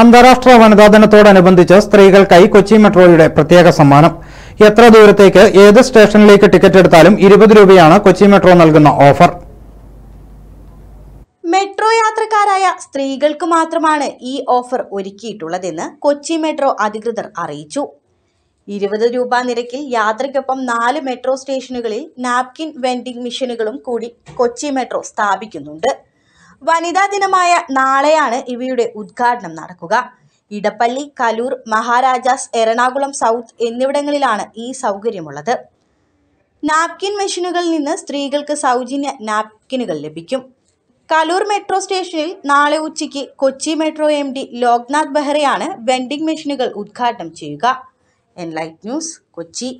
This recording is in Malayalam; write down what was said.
അന്താരാഷ്ട്ര വനിതാ ദിനത്തോടനുബന്ധിച്ച് സ്ത്രീകൾക്കായി കൊച്ചി മെട്രോയുടെ പ്രത്യേക സമ്മാനം എത്ര ദൂരത്തേക്ക് ഏത് സ്റ്റേഷനിലേക്ക് ടിക്കറ്റ് എടുത്താലും ഇരുപത് രൂപയാണ് കൊച്ചി മെട്രോ നൽകുന്ന ഓഫർ മെട്രോ യാത്രക്കാരായ സ്ത്രീകൾക്ക് മാത്രമാണ് ഈ ഓഫർ ഒരുക്കിയിട്ടുള്ളതെന്ന് കൊച്ചി മെട്രോ അധികൃതർ അറിയിച്ചു ഇരുപത് രൂപ നിരക്കിൽ യാത്രയ്ക്കൊപ്പം നാല് മെട്രോ സ്റ്റേഷനുകളിൽ നാപ്കിൻ വെൻഡിംഗ് മെഷീനുകളും കൂടി കൊച്ചി മെട്രോ സ്ഥാപിക്കുന്നുണ്ട് വനിതാ ദിനമായ നാളെയാണ് ഇവയുടെ ഉദ്ഘാടനം നടക്കുക ഇടപ്പള്ളി കലൂർ മഹാരാജാസ് എറണാകുളം സൗത്ത് എന്നിവിടങ്ങളിലാണ് ഈ സൗകര്യമുള്ളത് നാപ്കിൻ മെഷീനുകളിൽ നിന്ന് സ്ത്രീകൾക്ക് സൗജന്യ നാപ്കിനുകൾ ലഭിക്കും കലൂർ മെട്രോ സ്റ്റേഷനിൽ നാളെ ഉച്ചയ്ക്ക് Kochi metro M D Loknath ബെഹ്റയാണ് വെൻഡിംഗ് മെഷീനുകൾ ഉദ്ഘാടനം ചെയ്യുക എൻലൈറ്റ് ന്യൂസ് കൊച്ചി